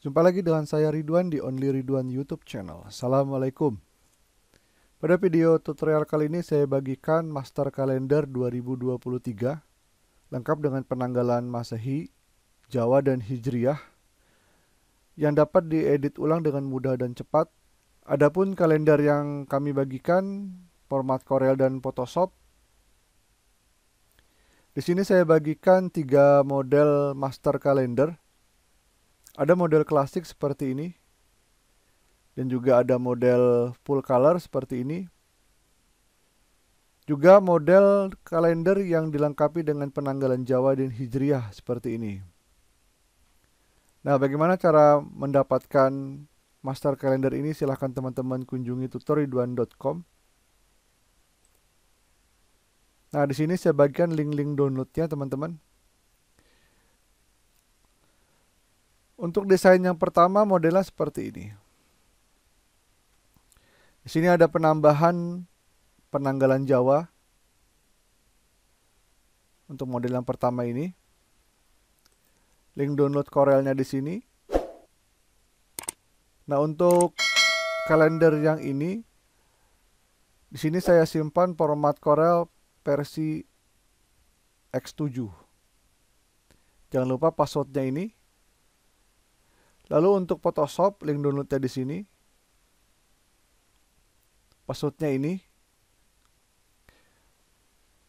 Jumpa lagi dengan saya Ridwan di Only Ridwan YouTube channel. Assalamualaikum. Pada video tutorial kali ini saya bagikan master kalender 2023 lengkap dengan penanggalan Masehi, Jawa dan Hijriah yang dapat diedit ulang dengan mudah dan cepat. Adapun kalender yang kami bagikan format Corel dan Photoshop. Di sini saya bagikan tiga model master kalender ada model klasik seperti ini dan juga ada model full color seperti ini. Juga model kalender yang dilengkapi dengan penanggalan Jawa dan Hijriah seperti ini. Nah, bagaimana cara mendapatkan master kalender ini? Silahkan teman-teman kunjungi tutorial.com. Nah, di sini saya bagikan link-link downloadnya, teman-teman. Untuk desain yang pertama modelnya seperti ini. Di sini ada penambahan penanggalan Jawa untuk model yang pertama ini. Link download Corelnya di sini. Nah, untuk kalender yang ini di sini saya simpan format Corel versi X7. Jangan lupa passwordnya ini Lalu untuk Photoshop, link downloadnya di sini. Passwordnya ini.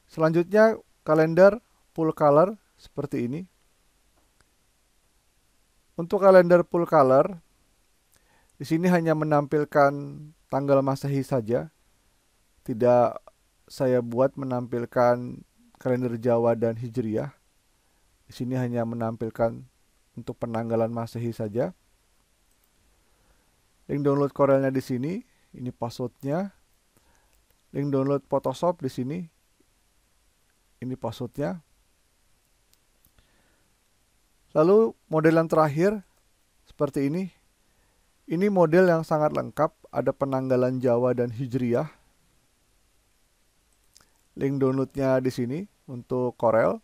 Selanjutnya kalender full color seperti ini. Untuk kalender full color, di sini hanya menampilkan tanggal masehi saja. Tidak saya buat menampilkan kalender Jawa dan Hijriah. Di sini hanya menampilkan untuk penanggalan masehi saja. Link download Corelnya di sini, ini passwordnya. Link download Photoshop di sini, ini passwordnya. Lalu model yang terakhir seperti ini. Ini model yang sangat lengkap, ada penanggalan Jawa dan Hijriyah. Link downloadnya di sini untuk Corel.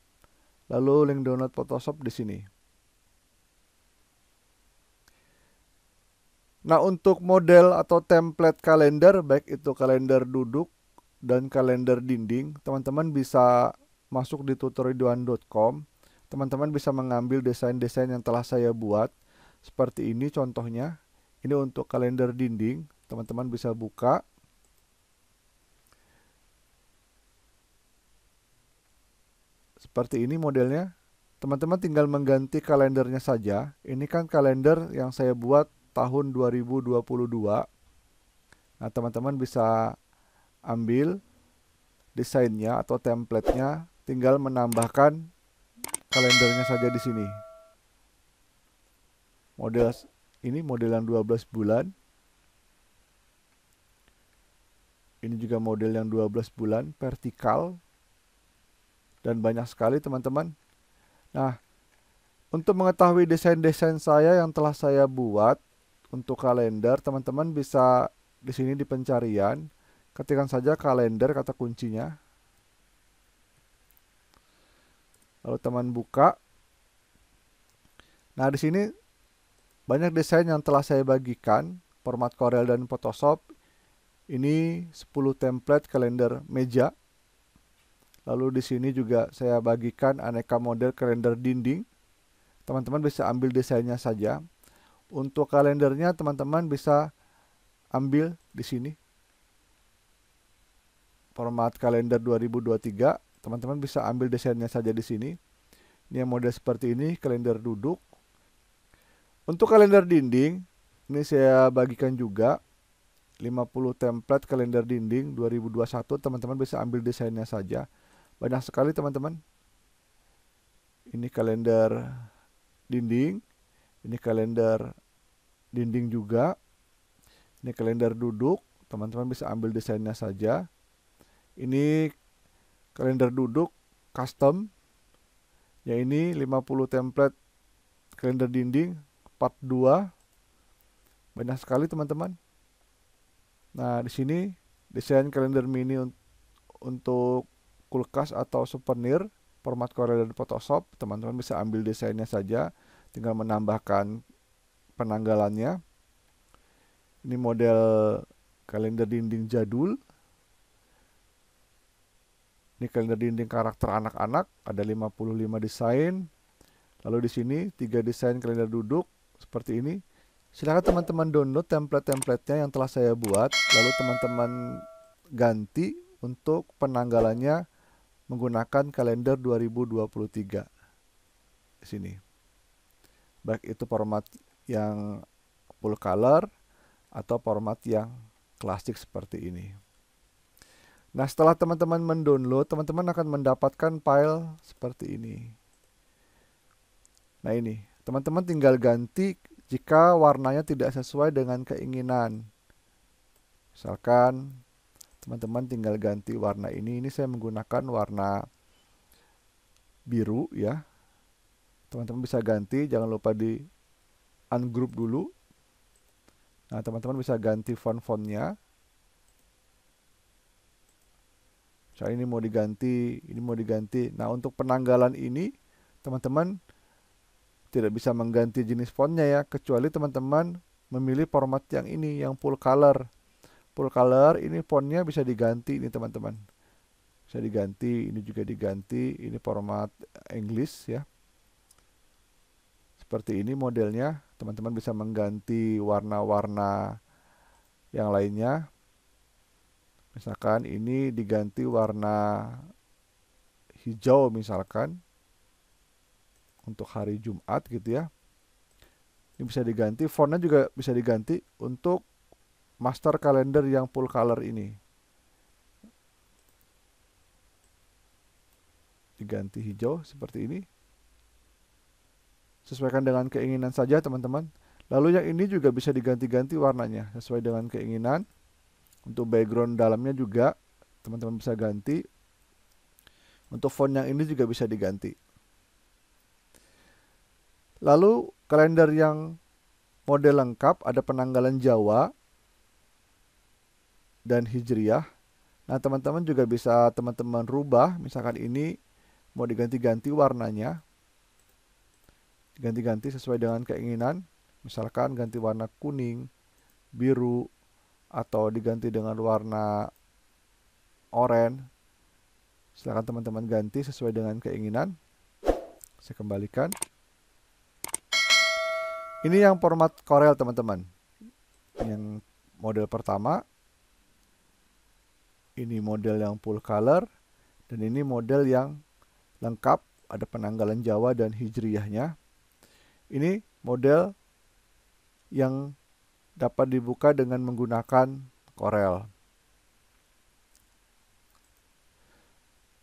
Lalu link download Photoshop di sini. Nah, untuk model atau template kalender baik itu kalender duduk dan kalender dinding, teman-teman bisa masuk di tutorial.com Teman-teman bisa mengambil desain-desain yang telah saya buat. Seperti ini contohnya. Ini untuk kalender dinding, teman-teman bisa buka. Seperti ini modelnya. Teman-teman tinggal mengganti kalendernya saja. Ini kan kalender yang saya buat tahun 2022. Nah, teman-teman bisa ambil desainnya atau templatenya, tinggal menambahkan kalendernya saja di sini. Model ini modelan 12 bulan. Ini juga model yang 12 bulan vertikal dan banyak sekali teman-teman. Nah, untuk mengetahui desain-desain saya yang telah saya buat, untuk kalender, teman-teman bisa di sini di pencarian, ketikkan saja kalender kata kuncinya. Lalu teman buka. Nah, di sini banyak desain yang telah saya bagikan, format Corel dan Photoshop. Ini 10 template kalender meja. Lalu di sini juga saya bagikan aneka model kalender dinding. Teman-teman bisa ambil desainnya saja. Untuk kalendernya teman-teman bisa ambil di sini. Format kalender 2023, teman-teman bisa ambil desainnya saja di sini. Ini yang model seperti ini, kalender duduk. Untuk kalender dinding, ini saya bagikan juga 50 template kalender dinding 2021, teman-teman bisa ambil desainnya saja. Banyak sekali teman-teman. Ini kalender dinding. Ini kalender dinding juga. Ini kalender duduk, teman-teman bisa ambil desainnya saja. Ini kalender duduk custom. Ya ini 50 template kalender dinding part 2. Banyak sekali teman-teman. Nah, di sini desain kalender mini untuk kulkas atau souvenir format Corel dan Photoshop. Teman-teman bisa ambil desainnya saja tinggal menambahkan penanggalannya ini model kalender dinding jadul ini kalender dinding karakter anak-anak ada 55 desain lalu di sini tiga desain kalender duduk seperti ini silakan teman-teman download template-templatenya yang telah saya buat lalu teman-teman ganti untuk penanggalannya menggunakan kalender 2023 di sini baik itu format yang full color atau format yang klasik seperti ini. Nah, setelah teman-teman mendownload, teman-teman akan mendapatkan file seperti ini. Nah, ini. Teman-teman tinggal ganti jika warnanya tidak sesuai dengan keinginan. Misalkan teman-teman tinggal ganti warna ini. Ini saya menggunakan warna biru ya teman-teman bisa ganti jangan lupa di ungroup dulu nah teman-teman bisa ganti font-fontnya saya ini mau diganti ini mau diganti nah untuk penanggalan ini teman-teman tidak bisa mengganti jenis fontnya ya kecuali teman-teman memilih format yang ini yang full color full color ini fontnya bisa diganti ini teman-teman bisa diganti ini juga diganti ini format English ya seperti ini modelnya teman-teman bisa mengganti warna-warna yang lainnya misalkan ini diganti warna hijau misalkan untuk hari Jumat gitu ya ini bisa diganti fontnya juga bisa diganti untuk master kalender yang full color ini diganti hijau seperti ini Sesuaikan dengan keinginan saja teman-teman. Lalu yang ini juga bisa diganti-ganti warnanya sesuai dengan keinginan. Untuk background dalamnya juga teman-teman bisa ganti. Untuk font yang ini juga bisa diganti. Lalu kalender yang model lengkap ada penanggalan Jawa dan Hijriah. Nah, teman-teman juga bisa teman-teman rubah misalkan ini mau diganti-ganti warnanya ganti-ganti sesuai dengan keinginan misalkan ganti warna kuning biru atau diganti dengan warna oranye silahkan teman-teman ganti sesuai dengan keinginan saya kembalikan ini yang format Corel teman-teman yang model pertama ini model yang full color dan ini model yang lengkap ada penanggalan Jawa dan Hijriyahnya ini model yang dapat dibuka dengan menggunakan Corel.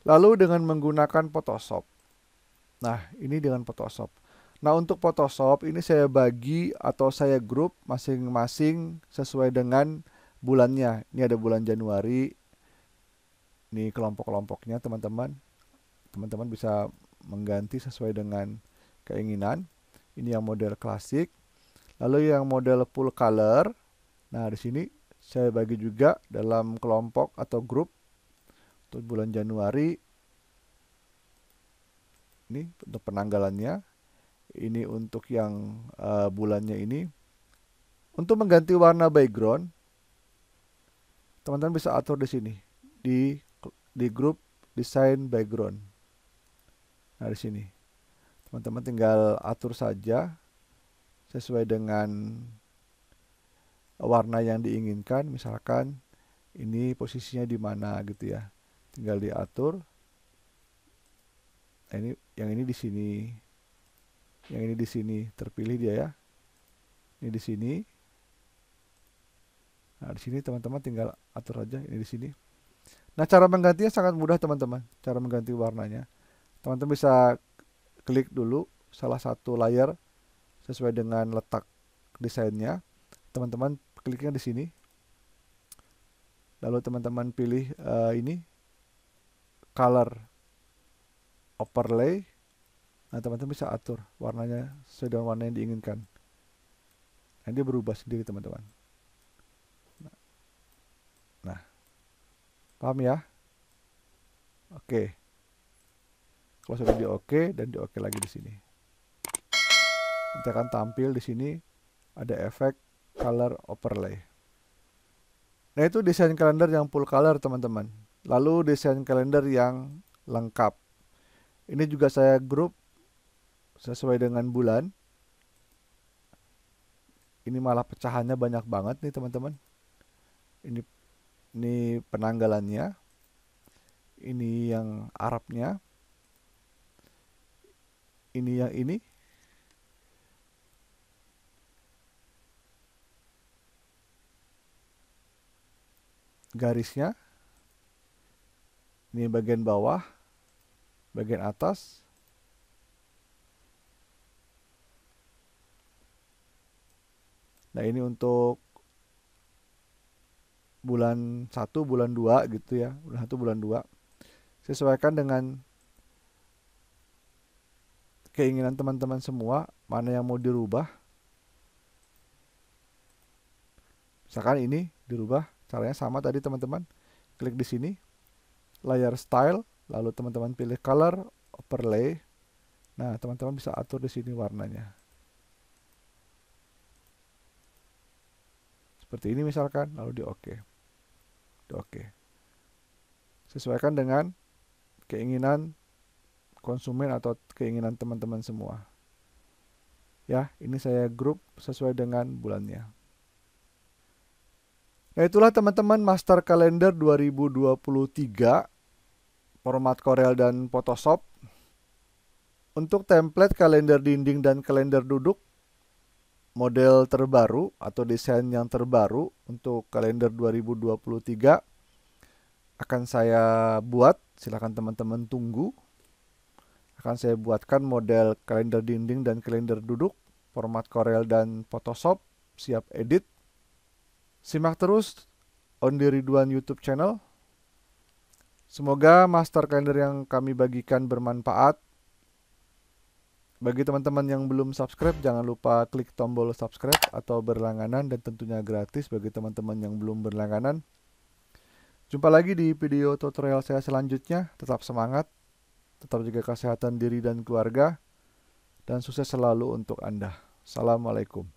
Lalu dengan menggunakan Photoshop. Nah, ini dengan Photoshop. Nah, untuk Photoshop ini saya bagi atau saya grup masing-masing sesuai dengan bulannya. Ini ada bulan Januari. Ini kelompok-kelompoknya, teman-teman. Teman-teman bisa mengganti sesuai dengan keinginan. Ini yang model klasik. Lalu yang model full color. Nah, di sini saya bagi juga dalam kelompok atau grup untuk bulan Januari. Ini untuk penanggalannya. Ini untuk yang uh, bulannya ini. Untuk mengganti warna background, teman-teman bisa atur di sini di di grup desain background. Nah, di sini teman-teman tinggal atur saja sesuai dengan warna yang diinginkan misalkan ini posisinya di mana gitu ya tinggal diatur nah, ini yang ini di sini yang ini di sini terpilih dia ya ini di sini nah di sini teman-teman tinggal atur aja ini di sini nah cara menggantinya sangat mudah teman-teman cara mengganti warnanya teman-teman bisa klik dulu salah satu layar sesuai dengan letak desainnya. Teman-teman kliknya di sini. Lalu teman-teman pilih uh, ini color overlay. Nah, teman-teman bisa atur warnanya sesuai dengan warna yang diinginkan. Nah, dia berubah sendiri, teman-teman. Nah. Paham ya? Oke. Okay. Kalau sudah di oke dan di oke lagi di sini. Nanti akan tampil di sini ada efek color overlay. Nah, itu desain kalender yang full color, teman-teman. Lalu desain kalender yang lengkap. Ini juga saya grup sesuai dengan bulan. Ini malah pecahannya banyak banget nih, teman-teman. Ini ini penanggalannya. Ini yang Arabnya ini yang ini garisnya ini bagian bawah bagian atas nah ini untuk bulan 1 bulan 2 gitu ya bulan 1 bulan 2 sesuaikan dengan keinginan teman-teman semua mana yang mau dirubah misalkan ini dirubah caranya sama tadi teman-teman klik di sini layer style lalu teman-teman pilih color overlay nah teman-teman bisa atur di sini warnanya seperti ini misalkan lalu di OK di OK sesuaikan dengan keinginan konsumen atau keinginan teman-teman semua. Ya, ini saya grup sesuai dengan bulannya. Nah, itulah teman-teman Master kalender 2023 format Corel dan Photoshop. Untuk template kalender dinding dan kalender duduk, model terbaru atau desain yang terbaru untuk kalender 2023 akan saya buat. Silakan teman-teman tunggu akan saya buatkan model kalender dinding dan kalender duduk, format Corel dan Photoshop, siap edit. Simak terus on the Ridwan YouTube channel. Semoga master kalender yang kami bagikan bermanfaat. Bagi teman-teman yang belum subscribe, jangan lupa klik tombol subscribe atau berlangganan dan tentunya gratis bagi teman-teman yang belum berlangganan. Jumpa lagi di video tutorial saya selanjutnya. Tetap semangat, tetap jaga kesehatan diri dan keluarga, dan sukses selalu untuk Anda. Assalamualaikum.